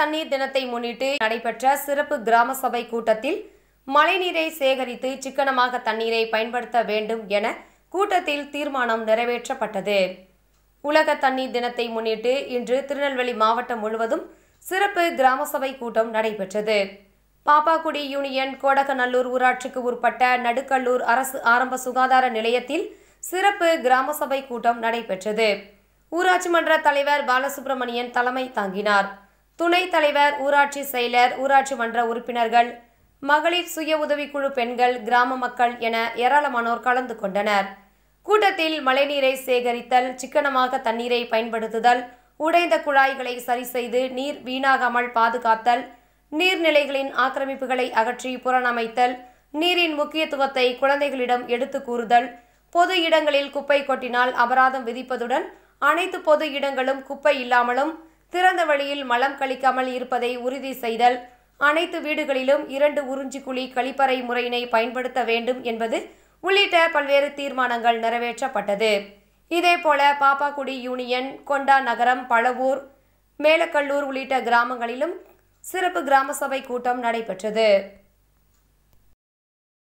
தண்ணீர் தினத்தை முன்னிட்டு நடைபெற்ற சிறப்பு கிராம சபை கூட்டத்தில் மழைநீரை சேகரித்து சிக்கனமாக தண்ணீரை பயன்படுத்த வேண்டும் என கூட்டத்தில் தீர்மானம் நிறைவேற்றப்பட்டது உலக தண்ணீர் தினத்தை முன்னிட்டு இன்று திருநெல்வேலி மாவட்டம் முழுவதும் சிறப்பு கிராம சபை கூட்டம் நடைபெற்றது பாப்பாக்குடி யூனியன் கோடகநல்லூர் ஊராட்சிக்கு உட்பட்ட நடுக்கல்லூர் அரசு ஆரம்ப சுகாதார நிலையத்தில் சிறப்பு கிராம சபை கூட்டம் நடைபெற்றது ஊராட்சி மன்ற தலைவர் பாலசுப்ரமணியன் தலைமை தாங்கினார் துணைத் தலைவர் ஊராட்சி செயலர் ஊராட்சி மன்ற உறுப்பினர்கள் மகளிர் சுய உதவிக்குழு பெண்கள் கிராம மக்கள் என ஏராளமானோர் கலந்து கொண்டனர் கூட்டத்தில் மழைநீரை சேகரித்தல் சிக்கனமாக தண்ணீரை பயன்படுத்துதல் உடைந்த குழாய்களை சரி செய்து நீர் வீணாகாமல் பாதுகாத்தல் நீர்நிலைகளின் ஆக்கிரமிப்புகளை அகற்றி புறணமைத்தல் நீரின் முக்கியத்துவத்தை குழந்தைகளிடம் எடுத்து கூறுதல் பொது இடங்களில் குப்பை கொட்டினால் அபராதம் விதிப்பதுடன் அனைத்து பொது இடங்களும் குப்பை இல்லாமலும் திறந்த வழியில் மலம் கழிக்காமல் இருப்பதை உறுதி செய்தல் அனைத்து வீடுகளிலும் இரண்டு உறிஞ்சிக்குழி கழிப்பறை முறையினை பயன்படுத்த வேண்டும் என்பது உள்ளிட்ட பல்வேறு தீர்மானங்கள் நிறைவேற்றப்பட்டது இதேபோல பாப்பாக்குடி யூனியன் கொண்டா நகரம் பழவூர் மேலக்கல்லூர் உள்ளிட்ட கிராமங்களிலும் சிறப்பு கிராம சபை கூட்டம் நடைபெற்றது